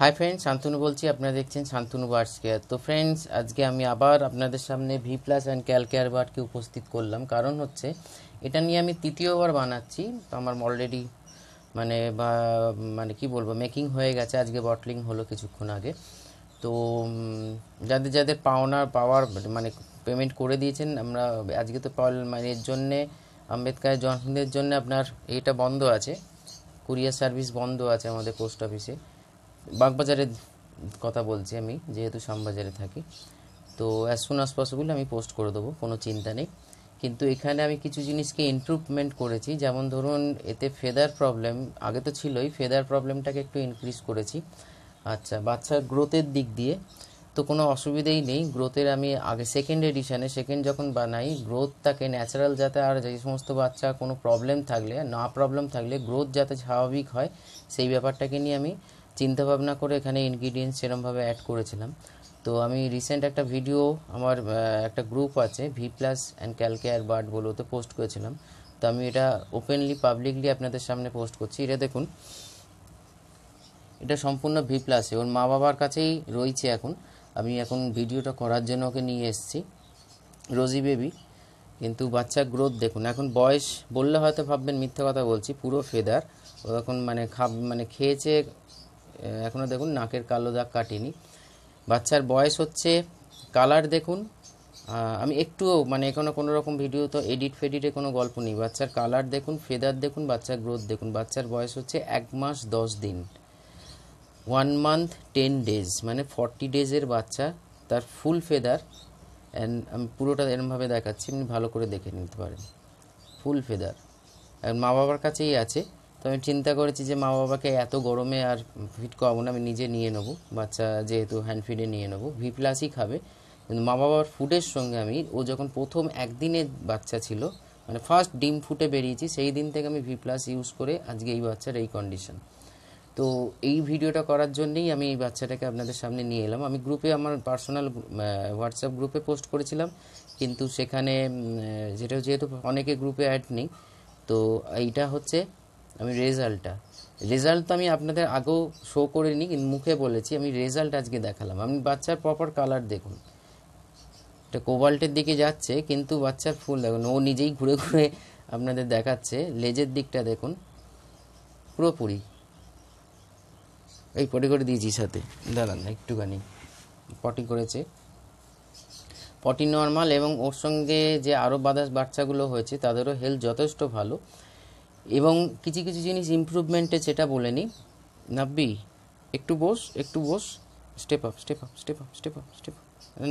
hi friends Shantanu বলছি আপনারা দেখছেন শান্তনু বার্ডস কেয়ার তো ফ্রেন্ডস আজকে আমি আবার আপনাদের সামনে ভি প্লাস অ্যান্ড ক্যালকেয়ার বার্ডকে উপস্থিত করলাম কারণ হচ্ছে এটা নিয়ে আমি তৃতীয়বার বানাচ্ছি তো আমার অলরেডি মানে বা মানে কি বলবো মেকিং হয়ে গেছে আজকে বটলিং হলো কিছুক্ষণ আগে তো যাদের যাদের পাওনা পাওয়ার মানে পেমেন্ট করে দিয়েছেন আমরা আজকে তো মানে এর জন্যে আম্বেদকারের জন্মদিনের জন্য আপনার এটা বন্ধ আছে কুরিয়ার সার্ভিস বন্ধ আছে আমাদের পোস্ট অফিসে বাগবাজারের কথা বলছি আমি যেহেতু শ্যামবাজারে থাকি তো অ্যাজ সুন অ্যাজ পসিবল আমি পোস্ট করে দেবো কোনো চিন্তা নেই কিন্তু এখানে আমি কিছু জিনিসকে ইম্প্রুভমেন্ট করেছি যেমন ধরুন এতে ফেদার প্রবলেম আগে তো ছিলই ফেদার প্রবলেমটাকে একটু ইনক্রিজ করেছি আচ্ছা বাচ্চার গ্রোথের দিক দিয়ে তো কোনো অসুবিধেই নেই গ্রোথের আমি আগে সেকেন্ড এডিশানে সেকেন্ড যখন বানাই গ্রোথ তাকে ন্যাচারাল যাতে আর যে সমস্ত বাচ্চা কোনো প্রবলেম থাকলে না প্রবলেম থাকলে গ্রোথ যাতে স্বাভাবিক হয় সেই ব্যাপারটাকে নিয়ে আমি চিন্তাভাবনা করে এখানে ইনগ্রিডিয়েন্টস সেরমভাবে অ্যাড করেছিলাম তো আমি রিসেন্ট একটা ভিডিও আমার একটা গ্রুপ আছে V plus and calcare bird ওতে পোস্ট করেছিলাম তো আমি এটা ওপেনলি পাবলিকলি আপনাদের সামনে পোস্ট করছি এটা দেখুন এটা সম্পূর্ণ ভি প্লাসে ওর মা বাবার কাছেই রয়েছে এখন আমি এখন ভিডিওটা করার জন্য ওকে নিয়ে এসেছি রোজি বেবি কিন্তু বাচ্চা গ্রোথ দেখুন এখন বয়স বললে হয়তো ভাববেন মিথ্যা কথা বলছি পুরো ফেদার ও এখন মানে খাব মানে খেয়েছে এখনও দেখুন নাকের কালো দাগ কাটিনি বাচ্চার বয়স হচ্ছে কালার দেখুন আমি একটুও মানে এখনও কোনো রকম ভিডিও তো এডিট ফেডিটে কোনো গল্প নেই বাচ্চার কালার দেখুন ফেদার দেখুন বাচ্চার গ্রোথ দেখুন বাচ্চার বয়স হচ্ছে এক মাস দশ দিন ওয়ান মান্থ টেন ডেজ মানে ফর্টি ডেজের বাচ্চা তার ফুল ফেদার অ্যান্ড আমি পুরোটা এরমভাবে দেখাচ্ছি আপনি ভালো করে দেখে নিতে পারেন ফুল ফেদার আর মা বাবার কাছেই আছে তো আমি চিন্তা করেছি যে মা বাবাকে এত গরমে আর ফিট করাবো না আমি নিজে নিয়ে নেবো বাচ্চা যেহেতু হ্যান্ড ফিডে নিয়ে নেবো ভি প্লাসই খাবে কিন্তু মা বাবার ফুডের সঙ্গে আমি ও যখন প্রথম একদিনে বাচ্চা ছিল মানে ফার্স্ট ডিম ফুটে বেরিয়েছি সেই দিন থেকে আমি ভি প্লাস ইউজ করে আজকে এই বাচ্চার এই কন্ডিশন তো এই ভিডিওটা করার জন্যেই আমি এই বাচ্চাটাকে আপনাদের সামনে নিয়ে এলাম আমি গ্রুপে আমার পার্সোনাল হোয়াটসঅ্যাপ গ্রুপে পোস্ট করেছিলাম কিন্তু সেখানে যেটা যেহেতু অনেকে গ্রুপে অ্যাড নেই তো এইটা হচ্ছে আমি রেজাল্টটা রেজাল্ট তো আমি আপনাদের আগেও শো করে নিই কিন্তু মুখে বলেছি আমি রেজাল্ট আজকে দেখালাম আমি বাচ্চার প্রপার কালার দেখুন এটা কোবাল্টের দিকে যাচ্ছে কিন্তু বাচ্চার ফুল দেখুন ও নিজেই ঘুরে ঘুরে আপনাদের দেখাচ্ছে লেজের দিকটা দেখুন পুরোপুরি এই পটি করে দিয়েছি সাথে দাঁড়ান একটুখানি পটি করেছে পটি নর্মাল এবং ওর সঙ্গে যে আরও বাদাস বাচ্চাগুলো হয়েছে তাদেরও হেলথ যথেষ্ট ভালো এবং কিছু কিছু জিনিস ইম্প্রুভমেন্টে যেটা বলে নি নাব্বি একটু বস একটু বস step up step up step up step up step up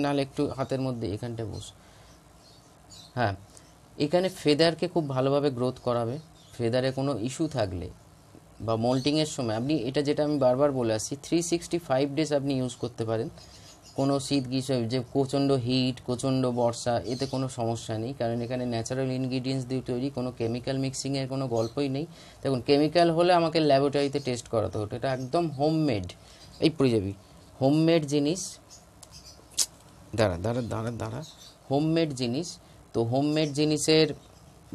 নাহলে একটু হাতের মধ্যে এখানটা বস হ্যাঁ এখানে ফেদারকে খুব ভালোভাবে গ্রোথ করাবে ফেদারে কোনো ইস্যু থাকলে বা মোল্টিংয়ের সময় আপনি এটা যেটা আমি বারবার বলে আসছি থ্রি সিক্সটি ফাইভ ডেজ আপনি ইউজ করতে পারেন কোনো শীত গ্রীষ্ম যে প্রচণ্ড হিট প্রচণ্ড বর্ষা এতে কোনো সমস্যা নেই কারণ এখানে ন্যাচারাল ইনগ্রিডিয়েন্টস দিয়ে তৈরি কোনো কেমিক্যাল মিক্সিংয়ের কোনো গল্পই নেই দেখুন কেমিক্যাল হলে আমাকে ল্যাবরেটরিতে টেস্ট করাতে হতো এটা একদম হোমমেড এই পড়ে হোমমেড জিনিস দাঁড়া দাঁড়া দাঁড়া দাঁড়া হোমমেড জিনিস তো হোমমেড জিনিসের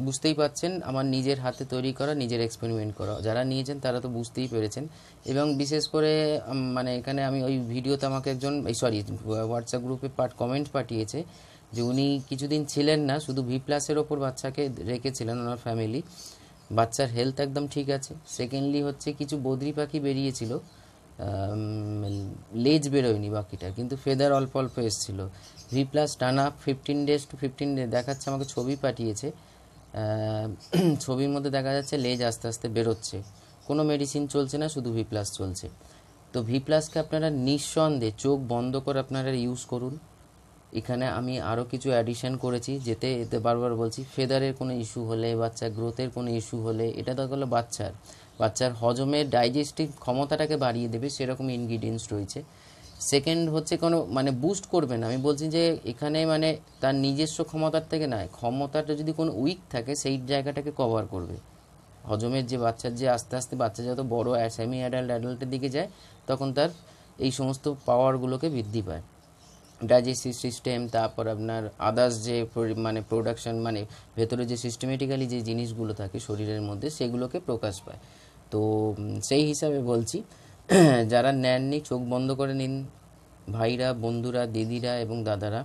বুঝতেই পাচ্ছেন আমার নিজের হাতে তৈরি করা নিজের এক্সপেরিমেন্ট করা যারা নিয়েছেন তারা তো বুঝতেই পেরেছেন এবং বিশেষ করে মানে এখানে আমি ওই ভিডিওতে আমাকে একজন সরি হোয়াটসঅ্যাপ গ্রুপে পার্ট কমেন্ট পাঠিয়েছে যে উনি কিছুদিন ছিলেন না শুধু ভি প্লাসের ওপর বাচ্চাকে রেখেছিলেন ওনার ফ্যামিলি বাচ্চার হেলথ একদম ঠিক আছে সেকেন্ডলি হচ্ছে কিছু বদ্রি পাখি বেরিয়েছিল লেজ বেরোয়নি বাকিটা কিন্তু ফেদার অল্প অল্প এসেছিলো ভি প্লাস টানা fifteen days to fifteen days দেখাচ্ছে আমাকে ছবি পাঠিয়েছে ছবির মধ্যে দেখা যাচ্ছে লেজ আস্তে আস্তে বেরোচ্ছে কোনো মেডিসিন চলছে না শুধু ভি প্লাস চলছে তো ভি প্লাসকে আপনারা নিঃসন্দেহে চোখ বন্ধ করে আপনারা ইউজ করুন এখানে আমি আরও কিছু অ্যাডিশন করেছি যেতে এতে বারবার বলছি ফেদারের কোনো ইস্যু হলে বাচ্চার গ্রোথের কোনো ইস্যু হলে এটা তো হলো বাচ্চার বাচ্চার হজমের ডাইজেস্টিভ ক্ষমতাটাকে বাড়িয়ে দেবে সেরকম ইনগ্রিডিয়েন্টস রয়েছে সেকেন্ড হচ্ছে কোনো মানে বুস্ট করবে না আমি বলছি যে এখানে মানে তার নিজস্ব ক্ষমতার থেকে নয় ক্ষমতাটা যদি কোনো উইক থাকে সেই জায়গাটাকে কভার করবে হজমের যে বাচ্চার যে আস্তে আস্তে বাচ্চা যত বড় সেমি অ্যাডাল্ট অ্যাডাল্টের দিকে যায় তখন তার এই সমস্ত পাওয়ারগুলোকে বৃদ্ধি পায় ডাইজেস্টিভ সিস্টেম তারপর আপনার আদার্স যে মানে প্রোডাকশন মানে ভেতরে যে সিস্টেমেটিক্যালি যে জিনিসগুলো থাকে শরীরের মধ্যে সেগুলোকে প্রকাশ পায় তো সেই হিসাবে বলছি যারা নেননি চোখ বন্ধ করে নিন ভাইরা বন্ধুরা দিদিরা এবং দাদারা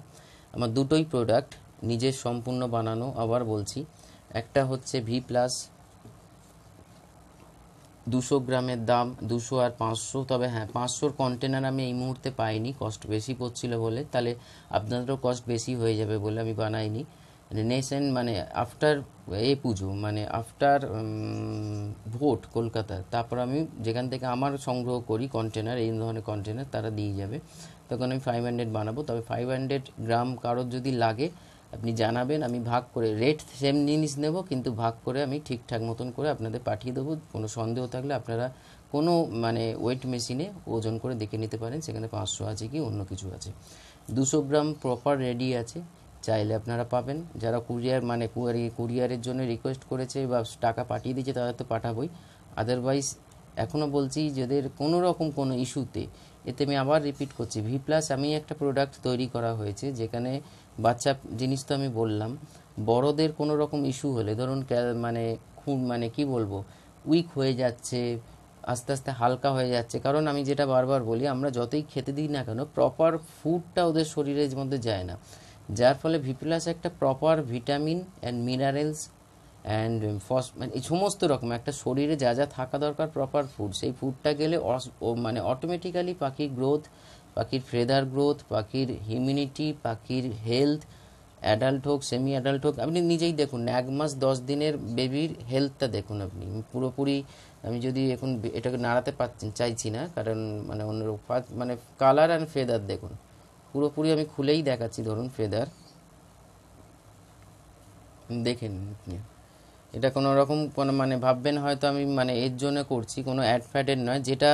আমার দুটোই প্রোডাক্ট নিজের সম্পূর্ণ বানানো আবার বলছি একটা হচ্ছে ভি প্লাস দুশো গ্রামের দাম দুশো আর পাঁচশো তবে হ্যাঁ পাঁচশোর কন্টেনার আমি এই মুহূর্তে পাইনি কস্ট বেশি পড়ছিল বলে তাহলে আপনাদেরও কস্ট বেশি হয়ে যাবে বলে আমি বানাইনি রিনেশন মানে আফটার এ পুজো মানে আফটার ভোট কলকাতার তারপর আমি যেখান থেকে আমার সংগ্রহ করি কন্টেনার এই ধরনের কন্টেনার তারা দিয়ে যাবে তখন আমি ফাইভ হান্ড্রেড বানাবো তবে ফাইভ হান্ড্রেড গ্রাম কারোর যদি লাগে আপনি জানাবেন আমি ভাগ করে রেট সেম জিনিস নেব কিন্তু ভাগ করে আমি ঠিকঠাক মতন করে আপনাদের পাঠিয়ে দেবো কোনো সন্দেহ থাকলে আপনারা কোনো মানে ওয়েট মেশিনে ওজন করে দেখে নিতে পারেন সেখানে পাঁচশো আছে কি অন্য কিছু আছে দুশো গ্রাম প্রপার রেডি আছে চাইলে আপনারা পাবেন যারা কুরিয়ার মানে কুরিয়ারের জন্য রিকোয়েস্ট করেছে বা টাকা পাঠিয়ে দিয়েছে তাদের তো পাঠাবই আদারওয়াইজ এখনও বলছি যাদের কোনো রকম কোনো ইস্যুতে এতে আমি আবার রিপিট করছি ভি প্লাস আমি একটা প্রোডাক্ট তৈরি করা হয়েছে যেখানে বাচ্চা জিনিস তো আমি বললাম বড়দের কোনো রকম ইস্যু হলে ধরুন মানে খুন মানে কি বলবো উইক হয়ে যাচ্ছে আস্তে আস্তে হালকা হয়ে যাচ্ছে কারণ আমি যেটা বারবার বলি আমরা যতই খেতে দিই না কেন প্রপার ফুডটা ওদের শরীরের মধ্যে যায় না যার ফলে ভি প্লাস একটা proper vitamin and minerals and ফস মানে এই সমস্ত রকম একটা শরীরে যা যা থাকা দরকার প্রপার ফুড সেই ফুডটা গেলে মানে অটোমেটিক্যালি পাখির গ্রোথ পাখির ফ্রেদার গ্রোথ পাখির হিউমিনিটি পাখির হেলথ অ্যাডাল্ট হোক সেমি অ্যাডাল্ট হোক আপনি নিজেই দেখুন এক মাস দশ দিনের বেবির হেলথটা দেখুন আপনি পুরোপুরি আমি যদি এখন এটাকে নাড়াতে পারছেন চাইছি না কারণ মানে অন্য মানে কালার অ্যান্ড ফেদার দেখুন পুরোপুরি আমি খুলেই দেখাচ্ছি ধরুন ফেদার দেখে নিন এটা কোনো রকম কোনো মানে ভাববেন হয়তো আমি মানে এর জন্য করছি কোনো অ্যাড ফ্যাডের নয় যেটা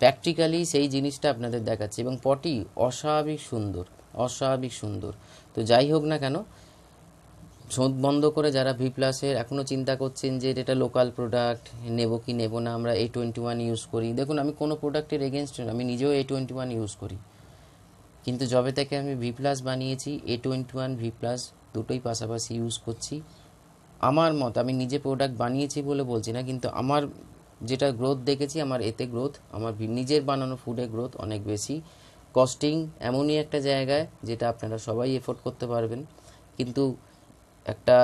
প্র্যাকটিক্যালি সেই জিনিসটা আপনাদের দেখাচ্ছি এবং পটি অস্বাভাবিক সুন্দর অস্বাভাবিক সুন্দর তো যাই হোক না কেন শোধ বন্ধ করে যারা ভি প্লাসের এখনও চিন্তা করছেন যে এটা লোকাল প্রোডাক্ট নেব কি নেব না আমরা এ টোয়েন্টি ওয়ান ইউজ করি দেখুন আমি কোনো প্রোডাক্টের এগেনস্ট আমি নিজেও এ টোয়েন্টি ওয়ান ইউজ করি কিন্তু যবে থেকে আমি ভি প্লাস বানিয়েছি A twenty one V plus দুটোই পাশাপাশি ইউজ করছি আমার মত আমি নিজে প্রোডাক্ট বানিয়েছি বলে বলছি না কিন্তু আমার যেটা গ্রোথ দেখেছি আমার এতে গ্রোথ আমার নিজের বানানো ফুডে গ্রোথ অনেক বেশি কস্টিং এমনই একটা জায়গায় যেটা আপনারা সবাই এফোর্ড করতে পারবেন কিন্তু একটা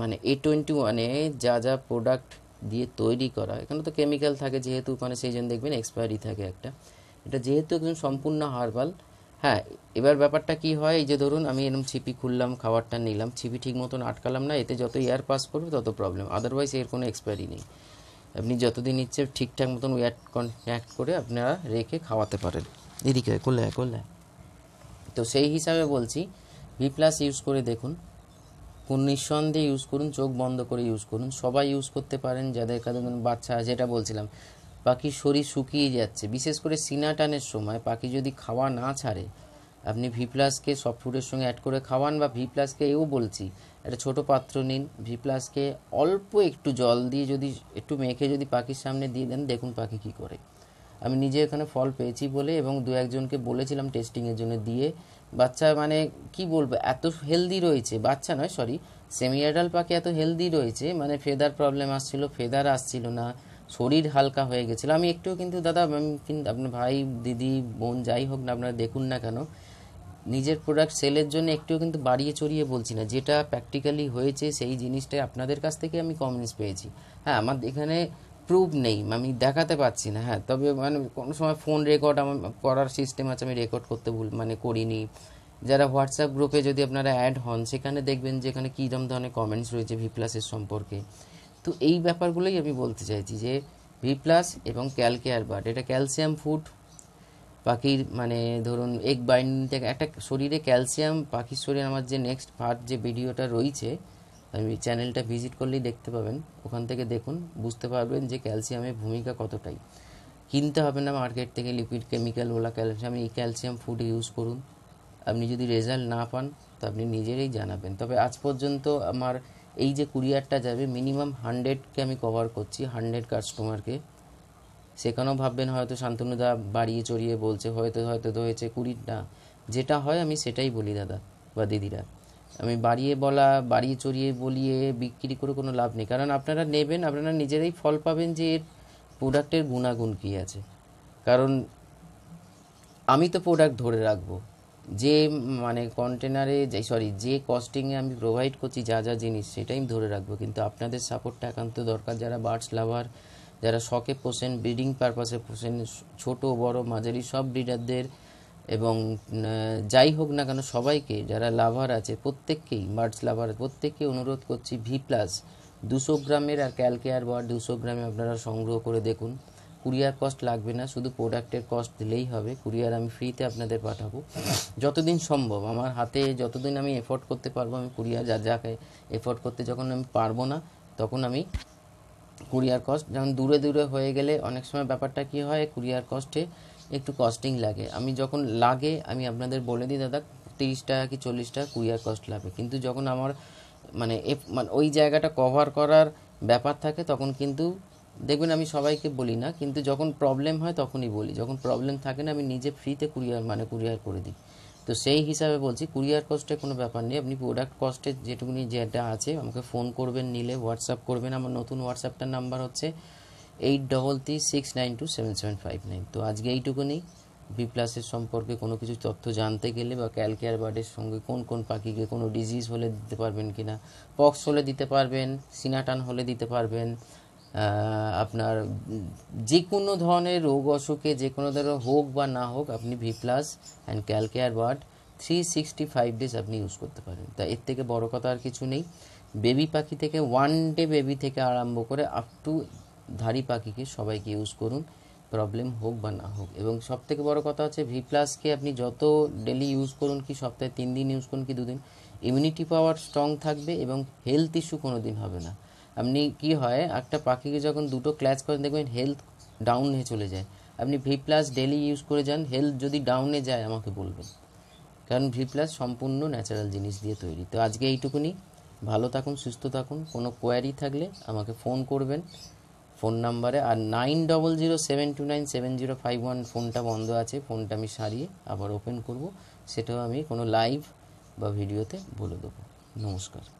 মানে এ টোয়েন্টি ওয়ানে যা যা প্রোডাক্ট দিয়ে তৈরি করা এখানে তো কেমিক্যাল থাকে যেহেতু মানে সেই জন্য দেখবেন এক্সপায়ারি থাকে একটা এটা যেহেতু একজন সম্পূর্ণ হার্বাল হ্যাঁ এবার ব্যাপারটা কি হয় এই যে ধরুন আমি এরকম ছিপি খুললাম খাবারটা নিলাম ছিপি ঠিক মতন আটকালাম না এতে যত এয়ার পাস করবে তত প্রবলেম আদারওয়াইজ এর কোনো এক্সপায়ারি নেই আপনি যতদিন ইচ্ছে ঠিকঠাক মতন ওয়ার কন্ট্যাক্ট করে আপনারা রেখে খাওয়াতে পারেন এদিকে করলে করলে তো সেই হিসাবে বলছি ভি প্লাস ইউজ করে দেখুন কোন নিঃসন্দেহে ইউজ করুন চোখ বন্ধ করে ইউজ করুন সবাই ইউজ করতে পারেন যাদের কাছে বাচ্চা যেটা বলছিলাম পাখির শরীর শুকিয়ে যাচ্ছে বিশেষ করে সিনাটানের সময় পাখি যদি খাওয়া না ছাড়ে আপনি ভি প্লাসকে সফট ফুডের সঙ্গে অ্যাড করে খাওয়ান বা ভি প্লাসকে এও বলছি একটা ছোট পাত্র নিন ভি প্লাসকে অল্প একটু জল দিয়ে যদি একটু মেখে যদি পাখির সামনে দিয়ে দেন দেখুন পাখি কী করে আমি নিজে এখানে ফল পেয়েছি বলে এবং দু একজনকে বলেছিলাম টেস্টিংয়ের জন্য দিয়ে বাচ্চা মানে কি বলবো এত হেলদি রয়েছে বাচ্চা নয় সরি সেমি অ্যাডাল্ট পাখি এত হেলদি রয়েছে মানে ফেদার প্রবলেম আসছিল ফেদার আসছিল না শরীর হালকা হয়ে গেছিলো আমি একটু কিন্তু দাদা কিন্তু আপনার ভাই দিদি বোন যাই হোক না আপনারা দেখুন না কেন নিজের প্রোডাক্ট সেলের জন্য একটুও কিন্তু বাড়িয়ে চড়িয়ে বলছি না যেটা প্র্যাকটিক্যালি হয়েছে সেই জিনিসটাই আপনাদের কাছ থেকে আমি কমেন্টস পেয়েছি হ্যাঁ আমার এখানে প্রুফ নেই আমি দেখাতে পারছি না হ্যাঁ তবে মানে কোনো সময় ফোন রেকর্ড আমার করার সিস্টেম আছে আমি রেকর্ড করতে ভুল মানে করিনি যারা হোয়াটসঅ্যাপ গ্রুপে যদি আপনারা অ্যাড হন সেখানে দেখবেন যে এখানে কী ধরনের কমেন্টস রয়েছে ভি প্লাসের সম্পর্কে তো এই ব্যাপারগুলোই আমি বলতে চাইছি যে ভি প্লাস এবং ক্যালকেয়ার বাট এটা ক্যালসিয়াম ফুড পাখির মানে ধরুন এগ বাইন্ডিং থেকে একটা শরীরে ক্যালসিয়াম পাখির শরীরে আমার যে নেক্সট পার্ট যে ভিডিওটা রয়েছে আমি চ্যানেলটা ভিজিট করলেই দেখতে পাবেন ওখান থেকে দেখুন বুঝতে পারবেন যে ক্যালসিয়ামের ভূমিকা কতটাই কিনতে হবে না মার্কেট থেকে লিপিড কেমিক্যাল ওলা ক্যালসিয়াম এই ক্যালসিয়াম ফুড ইউজ করুন আপনি যদি রেজাল্ট না পান তো আপনি নিজেরই জানাবেন তবে আজ পর্যন্ত আমার এই যে কুরিয়ারটা যাবে মিনিমাম হান্ড্রেডকে আমি কভার করছি হান্ড্রেড কাস্টমারকে সেখানেও ভাববেন হয়তো শান্তনুদা বাড়িয়ে চড়িয়ে বলছে হয়তো হয়তো হয়েছে কুড়িটা যেটা হয় আমি সেটাই বলি দাদা বা দিদিরা আমি বাড়িয়ে বলা বাড়িয়ে চড়িয়ে বলিয়ে বিক্রি করে কোনো লাভ নেই কারণ আপনারা নেবেন আপনারা নিজেরাই ফল পাবেন যে এর প্রোডাক্টের গুণাগুণ কী আছে কারণ আমি তো প্রোডাক্ট ধরে রাখবো যে মানে কন্টেনারে যে সরি যে কস্টিংয়ে আমি প্রোভাইড করছি যা যা জিনিস সেটাই আমি ধরে রাখবো কিন্তু আপনাদের সাপোর্টটা একান্ত দরকার যারা বার্ডস লাভার যারা শখে পোষেন ব্রিডিং পারপাসে পোষেন ছোট বড় মাঝারি সব ব্রিডারদের এবং যাই হোক না কেন সবাইকে যারা লাভার আছে প্রত্যেককেই বার্ডস লাভার প্রত্যেককে অনুরোধ করছি ভি প্লাস দুশো গ্রামের আর ক্যালকেয়ার বার্ড দুশো গ্রামে আপনারা সংগ্রহ করে দেখুন কুরিয়ার কস্ট লাগবে না শুধু প্রোডাক্টের কস্ট দিলেই হবে কুরিয়ার আমি ফ্রিতে আপনাদের পাঠাবো যতদিন সম্ভব আমার হাতে যতদিন আমি এফোর্ড করতে পারবো আমি কুরিয়ার যা যাকে এফোর্ড করতে যখন আমি পারবো না তখন আমি কুরিয়ার কস্ট যেমন দূরে দূরে হয়ে গেলে অনেক সময় ব্যাপারটা কী হয় কুরিয়ার কস্টে একটু কস্টিং লাগে আমি যখন লাগে আমি আপনাদের বলে দিই দাদা তিরিশ টাকা কি চল্লিশ টাকা কুরিয়ার কস্ট লাগে কিন্তু যখন আমার মানে মানে ওই জায়গাটা কভার করার ব্যাপার থাকে তখন কিন্তু দেখবেন আমি সবাইকে বলি না কিন্তু যখন প্রবলেম হয় তখনই বলি যখন প্রবলেম থাকে না আমি নিজে ফ্রিতে কুরিয়ার মানে কুরিয়ার করে দিই তো সেই হিসাবে বলছি কুরিয়ার কস্টে কোনো ব্যাপার নেই আপনি প্রোডাক্ট কস্টে যেটুকুনি যেটা আছে আমাকে ফোন করবেন নিলে হোয়াটসঅ্যাপ করবেন আমার নতুন হোয়াটসঅ্যাপটার নাম্বার হচ্ছে eight double three six nine two seven seven five nine তো আজকে এইটুকুনি বি প্লাসের সম্পর্কে কোনো কিছু তথ্য জানতে গেলে বা ক্যালকেয়ার বার্ডের সঙ্গে কোন কোন পাখিকে কোনো ডিজিজ হলে দিতে পারবেন কি না পক্স হলে দিতে পারবেন সিনাটান হলে দিতে পারবেন আপনার যে কোনো ধরনের রোগ অসুখে যে কোনো ধরনের হোক বা না হোক আপনি V plus and calcare bird three sixty five days আপনি ইউজ করতে পারেন তা এর থেকে বড় কথা আর কিছু নেই বেবি পাখি থেকে ওয়ান ডে বেবি থেকে আরম্ভ করে আপ টু ধারি পাখিকে সবাইকে ইউজ করুন প্রবলেম হোক বা না হোক এবং সব থেকে বড় কথা হচ্ছে ভি প্লাসকে আপনি যত ডেলি ইউজ করুন কি সপ্তাহে তিন দিন ইউজ করুন কি দুদিন ইমিউনিটি পাওয়ার স্ট্রং থাকবে এবং হেলথ ইস্যু কোনো দিন হবে না আপনি কি হয় একটা পাখিকে যখন দুটো ক্ল্যাচ করেন দেখবেন হেলথ ডাউনে চলে যায় আপনি ভি প্লাস ডেলি ইউজ করে যান হেলথ যদি ডাউনে যায় আমাকে বলবেন কারণ ভি প্লাস সম্পূর্ণ ন্যাচারাল জিনিস দিয়ে তৈরি তো আজকে এইটুকুনি ভালো থাকুন সুস্থ থাকুন কোনো কোয়ারি থাকলে আমাকে ফোন করবেন ফোন নাম্বারে আর nine double zero seven two nine seven zero five one ফোনটা বন্ধ আছে ফোনটা আমি সারিয়ে আবার ওপেন করব সেটাও আমি কোনো লাইভ বা ভিডিওতে বলে দেবো নমস্কার